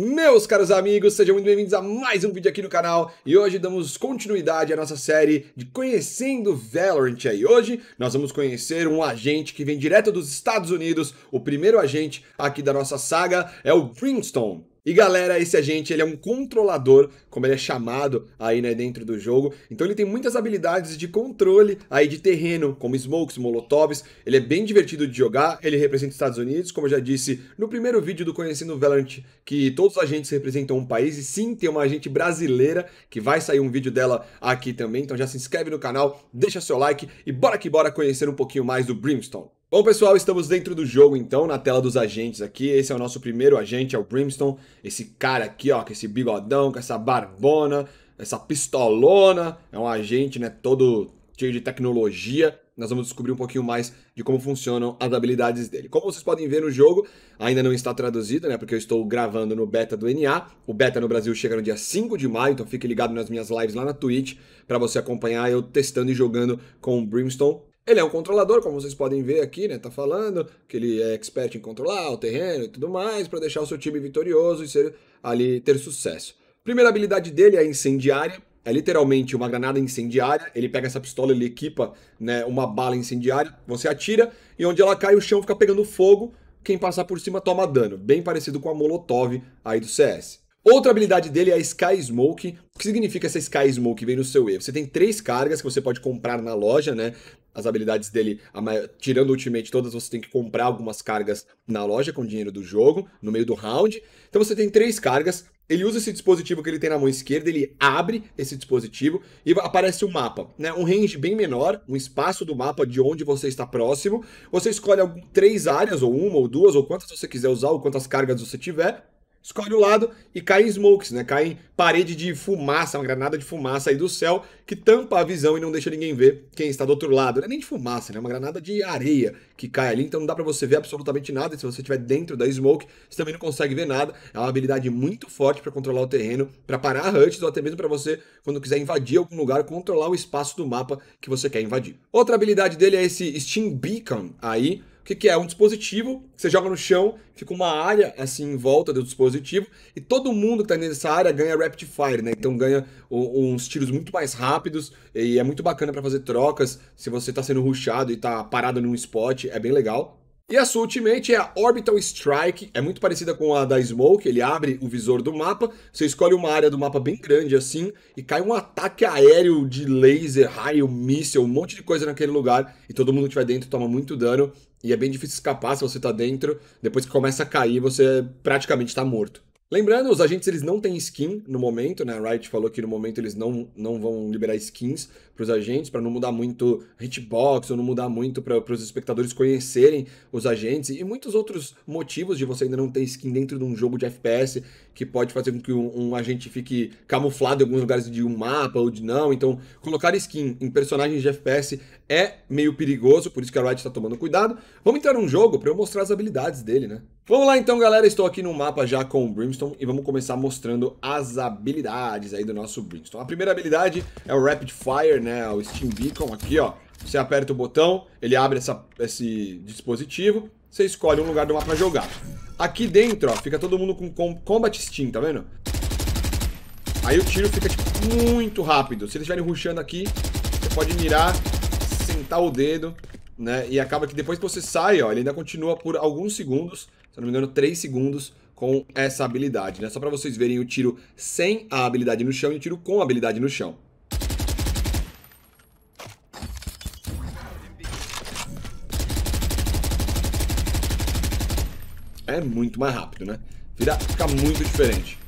Meus caros amigos, sejam muito bem-vindos a mais um vídeo aqui no canal e hoje damos continuidade à nossa série de Conhecendo Valorant e Hoje nós vamos conhecer um agente que vem direto dos Estados Unidos, o primeiro agente aqui da nossa saga é o Brimstone. E galera, esse agente ele é um controlador, como ele é chamado aí né, dentro do jogo. Então ele tem muitas habilidades de controle aí de terreno, como smokes, molotovs. Ele é bem divertido de jogar. Ele representa os Estados Unidos, como eu já disse no primeiro vídeo do Conhecendo Valorant, que todos os agentes representam um país. E sim, tem uma agente brasileira que vai sair um vídeo dela aqui também. Então já se inscreve no canal, deixa seu like e bora que bora conhecer um pouquinho mais do Brimstone. Bom, pessoal, estamos dentro do jogo, então, na tela dos agentes aqui. Esse é o nosso primeiro agente, é o Brimstone. Esse cara aqui, ó, com esse bigodão, com essa barbona, essa pistolona. É um agente, né, todo cheio de tecnologia. Nós vamos descobrir um pouquinho mais de como funcionam as habilidades dele. Como vocês podem ver no jogo, ainda não está traduzido, né? Porque eu estou gravando no beta do NA. O beta no Brasil chega no dia 5 de maio, então fique ligado nas minhas lives lá na Twitch para você acompanhar eu testando e jogando com o Brimstone ele é um controlador, como vocês podem ver aqui, né? Tá falando que ele é expert em controlar o terreno e tudo mais para deixar o seu time vitorioso e ser ali ter sucesso. Primeira habilidade dele é incendiária. É literalmente uma granada incendiária. Ele pega essa pistola, ele equipa né, uma bala incendiária. Você atira e onde ela cai, o chão fica pegando fogo. Quem passar por cima toma dano. Bem parecido com a Molotov aí do CS. Outra habilidade dele é a Sky Smoke. O que significa essa Sky Smoke vem no seu E? Você tem três cargas que você pode comprar na loja, né? As habilidades dele, maior, tirando o Ultimate, todas você tem que comprar algumas cargas na loja com dinheiro do jogo, no meio do round. Então você tem três cargas, ele usa esse dispositivo que ele tem na mão esquerda, ele abre esse dispositivo e aparece um mapa, né? Um range bem menor, um espaço do mapa de onde você está próximo. Você escolhe três áreas, ou uma, ou duas, ou quantas você quiser usar, ou quantas cargas você tiver escolhe o lado e caem smokes, né? Caem parede de fumaça, uma granada de fumaça aí do céu que tampa a visão e não deixa ninguém ver quem está do outro lado. Não é nem de fumaça, né? É uma granada de areia que cai ali, então não dá para você ver absolutamente nada. E se você estiver dentro da smoke, você também não consegue ver nada. É uma habilidade muito forte para controlar o terreno, para parar hunts ou até mesmo para você quando quiser invadir algum lugar, controlar o espaço do mapa que você quer invadir. Outra habilidade dele é esse Steam Beacon aí que, que é? Um dispositivo que você joga no chão, fica uma área assim em volta do dispositivo, e todo mundo que está nessa área ganha rapid fire, né? Então ganha uns tiros muito mais rápidos, e é muito bacana para fazer trocas. Se você está sendo rushado e está parado num spot, é bem legal. E a sua ultimate é a Orbital Strike, é muito parecida com a da Smoke, ele abre o visor do mapa, você escolhe uma área do mapa bem grande assim, e cai um ataque aéreo de laser, raio, míssil, um monte de coisa naquele lugar, e todo mundo que estiver dentro toma muito dano, e é bem difícil escapar se você está dentro, depois que começa a cair você praticamente está morto. Lembrando, os agentes eles não têm skin no momento, né? A Riot falou que no momento eles não, não vão liberar skins para os agentes, para não mudar muito hitbox, ou não mudar muito para os espectadores conhecerem os agentes, e muitos outros motivos de você ainda não ter skin dentro de um jogo de FPS que pode fazer com que um, um agente fique camuflado em alguns lugares de um mapa ou de não. Então, colocar skin em personagens de FPS é meio perigoso, por isso que a Riot está tomando cuidado. Vamos entrar num jogo para eu mostrar as habilidades dele, né? Vamos lá então, galera. Estou aqui no mapa já com o Brimstone e vamos começar mostrando as habilidades aí do nosso Brimstone. A primeira habilidade é o Rapid Fire, né? O Steam Beacon aqui, ó. Você aperta o botão, ele abre essa, esse dispositivo, você escolhe um lugar do mapa para jogar. Aqui dentro, ó, fica todo mundo com, Combat Steam, tá vendo? Aí o tiro fica, tipo, muito rápido. Se eles estiverem rushando aqui, você pode mirar, sentar o dedo, né? E acaba que depois que você sai, ó, ele ainda continua por alguns segundos, se não me engano, 3 segundos, com essa habilidade, né? Só para vocês verem o tiro sem a habilidade no chão e o tiro com a habilidade no chão. é muito mais rápido, né? Vira, fica muito diferente.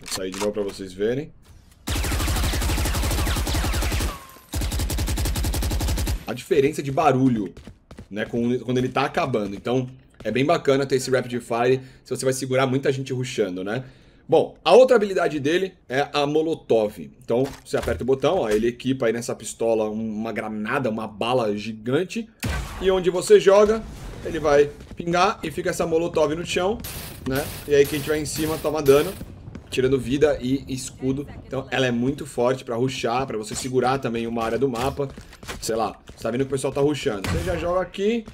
Vou sair de novo para vocês verem. A diferença de barulho, né? Quando ele tá acabando. Então, é bem bacana ter esse Rapid Fire, se você vai segurar muita gente rushando, né? Bom, a outra habilidade dele é a Molotov. Então, você aperta o botão, ó, ele equipa aí nessa pistola uma granada, uma bala gigante. E onde você joga, ele vai pingar e fica essa molotov no chão, né? E aí quem tiver em cima toma dano, tirando vida e escudo. Então ela é muito forte pra ruxar, pra você segurar também uma área do mapa. Sei lá, você tá vendo que o pessoal tá ruxando. Você já joga aqui,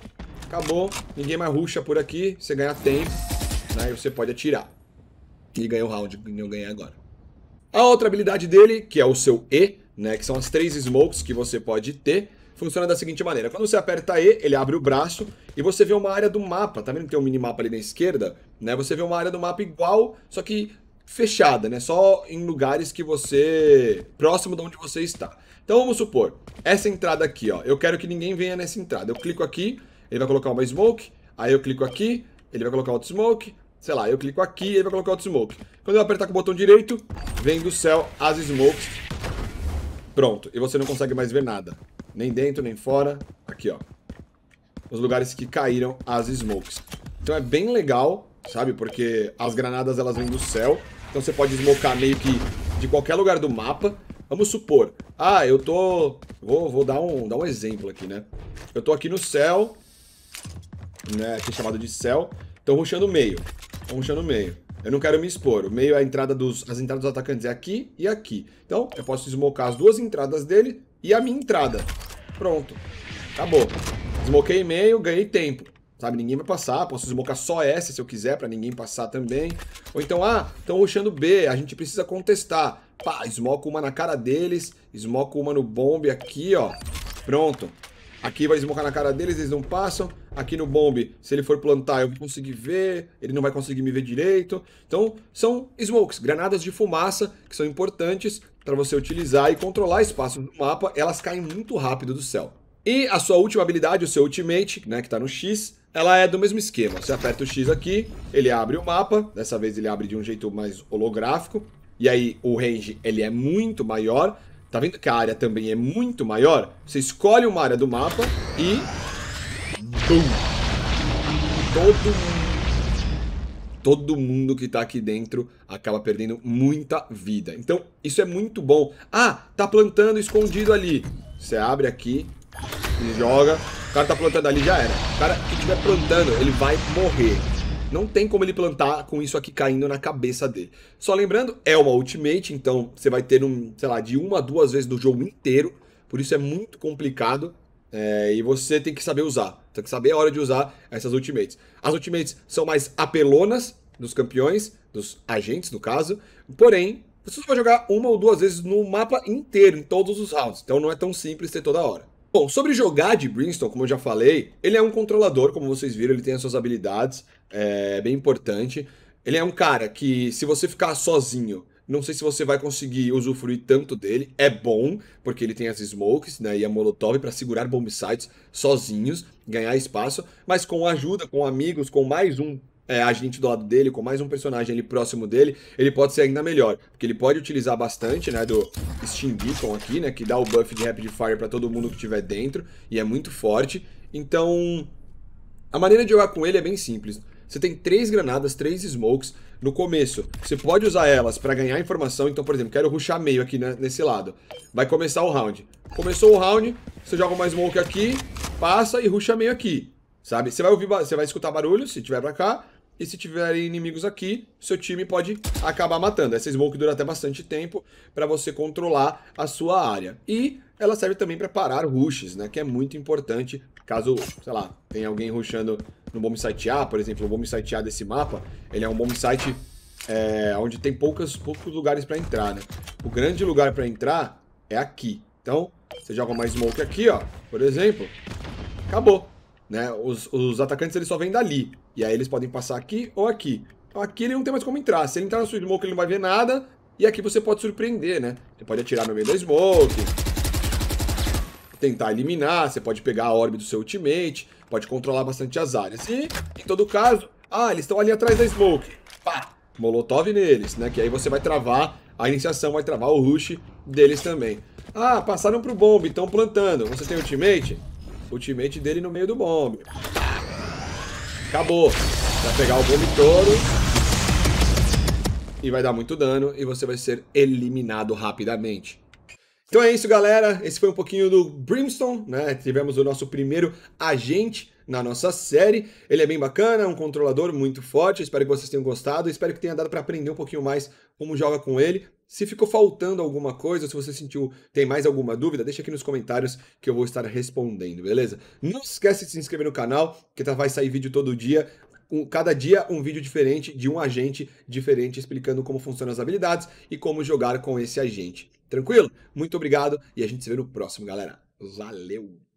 acabou, ninguém mais ruxa por aqui, você ganha tempo, né? E você pode atirar. E ganha o round que eu ganhei agora. A outra habilidade dele, que é o seu E, né? Que são as três smokes que você pode ter funciona da seguinte maneira. Quando você aperta E, ele abre o braço e você vê uma área do mapa. Tá vendo que tem um minimapa ali na esquerda? Né? Você vê uma área do mapa igual, só que fechada, né? Só em lugares que você... próximo de onde você está. Então vamos supor, essa entrada aqui, ó. Eu quero que ninguém venha nessa entrada. Eu clico aqui, ele vai colocar uma smoke. Aí eu clico aqui, ele vai colocar outro smoke. Sei lá, eu clico aqui e ele vai colocar outro smoke. Quando eu apertar com o botão direito, vem do céu as smokes. Pronto, e você não consegue mais ver nada. Nem dentro, nem fora. Aqui, ó. Os lugares que caíram as smokes. Então é bem legal, sabe? Porque as granadas, elas vêm do céu. Então você pode smokar meio que de qualquer lugar do mapa. Vamos supor. Ah, eu tô... Vou, vou dar, um, dar um exemplo aqui, né? Eu tô aqui no céu. Né? Aqui é chamado de céu. Tô ruxando meio. Tô ruxando meio. Eu não quero me expor. O meio é a entrada dos. As entradas dos atacantes é aqui e aqui. Então, eu posso smocar as duas entradas dele e a minha entrada. Pronto. Acabou. Smokei meio, ganhei tempo. Sabe, ninguém vai passar, posso desmocar só essa se eu quiser, para ninguém passar também. Ou então, ah, estão rushando B, a gente precisa contestar. Pá, smoco uma na cara deles, esmoco uma no bombe aqui, ó. Pronto. Aqui vai esmocar na cara deles, eles não passam. Aqui no bombe, se ele for plantar, eu vou conseguir ver, ele não vai conseguir me ver direito. Então, são smokes, granadas de fumaça, que são importantes para você utilizar e controlar espaço no mapa. Elas caem muito rápido do céu. E a sua última habilidade, o seu ultimate, né, que está no X, ela é do mesmo esquema. Você aperta o X aqui, ele abre o mapa. Dessa vez ele abre de um jeito mais holográfico. E aí o range ele é muito maior. Tá vendo que a área também é muito maior? Você escolhe uma área do mapa e... Bum! Todo todo mundo que tá aqui dentro acaba perdendo muita vida. Então, isso é muito bom. Ah, tá plantando escondido ali. Você abre aqui e joga. O cara tá plantando ali, já era. O cara que estiver plantando, ele vai morrer. Não tem como ele plantar com isso aqui caindo na cabeça dele. Só lembrando, é uma ultimate, então você vai ter, um, sei lá, de uma a duas vezes do jogo inteiro. Por isso é muito complicado. É, e você tem que saber usar. Tem que saber a hora de usar essas ultimates. As ultimates são mais apelonas dos campeões, dos agentes, no caso. Porém, você só vai jogar uma ou duas vezes no mapa inteiro, em todos os rounds. Então não é tão simples ter toda hora. Bom, sobre jogar de Brimstone, como eu já falei, ele é um controlador, como vocês viram, ele tem as suas habilidades, é bem importante. Ele é um cara que, se você ficar sozinho, não sei se você vai conseguir usufruir tanto dele. É bom, porque ele tem as smokes né, e a molotov para segurar bombsites sozinhos, ganhar espaço. Mas com ajuda, com amigos, com mais um é, agente do lado dele, com mais um personagem ali próximo dele, ele pode ser ainda melhor. Porque ele pode utilizar bastante, né, do Steam Beacon aqui, né, que dá o buff de Rapid Fire para todo mundo que tiver dentro, e é muito forte. Então, a maneira de jogar com ele é bem simples. Você tem três granadas, três smokes no começo. Você pode usar elas para ganhar informação. Então, por exemplo, quero ruxar meio aqui né, nesse lado. Vai começar o round. Começou o round, você joga uma smoke aqui, passa e ruxa meio aqui, sabe? Você vai ouvir, você vai escutar barulho se tiver para cá e se tiverem inimigos aqui, seu time pode acabar matando. Essa smoke dura até bastante tempo para você controlar a sua área. E ela serve também para parar rushes, né? Que é muito importante caso, sei lá, tenha alguém rushando no bomb site A, por exemplo. O bomb site A desse mapa, ele é um bomb site é, onde tem poucas, poucos lugares para entrar, né? O grande lugar para entrar é aqui. Então, você joga mais smoke aqui, ó, por exemplo. Acabou. Né? Os, os atacantes eles só vêm dali. E aí eles podem passar aqui ou aqui. Então aqui ele não tem mais como entrar. Se ele entrar na sua smoke, ele não vai ver nada. E aqui você pode surpreender, né? Você pode atirar no meio da smoke. Tentar eliminar. Você pode pegar a orb do seu ultimate. Pode controlar bastante as áreas. E, em todo caso... Ah, eles estão ali atrás da smoke. Pá! Molotov neles, né? Que aí você vai travar a iniciação, vai travar o rush deles também. Ah, passaram pro bombe, estão plantando. Você tem ultimate? ultimate dele no meio do bombe. Acabou. Vai pegar o bombe todo. E vai dar muito dano e você vai ser eliminado rapidamente. Então é isso, galera. Esse foi um pouquinho do Brimstone, né? Tivemos o nosso primeiro agente na nossa série. Ele é bem bacana, é um controlador muito forte. Espero que vocês tenham gostado. Espero que tenha dado para aprender um pouquinho mais como joga com ele. Se ficou faltando alguma coisa, se você sentiu, tem mais alguma dúvida, deixa aqui nos comentários que eu vou estar respondendo, beleza? Não esquece de se inscrever no canal, que tá, vai sair vídeo todo dia. Um, cada dia um vídeo diferente de um agente diferente explicando como funcionam as habilidades e como jogar com esse agente. Tranquilo? Muito obrigado e a gente se vê no próximo, galera. Valeu!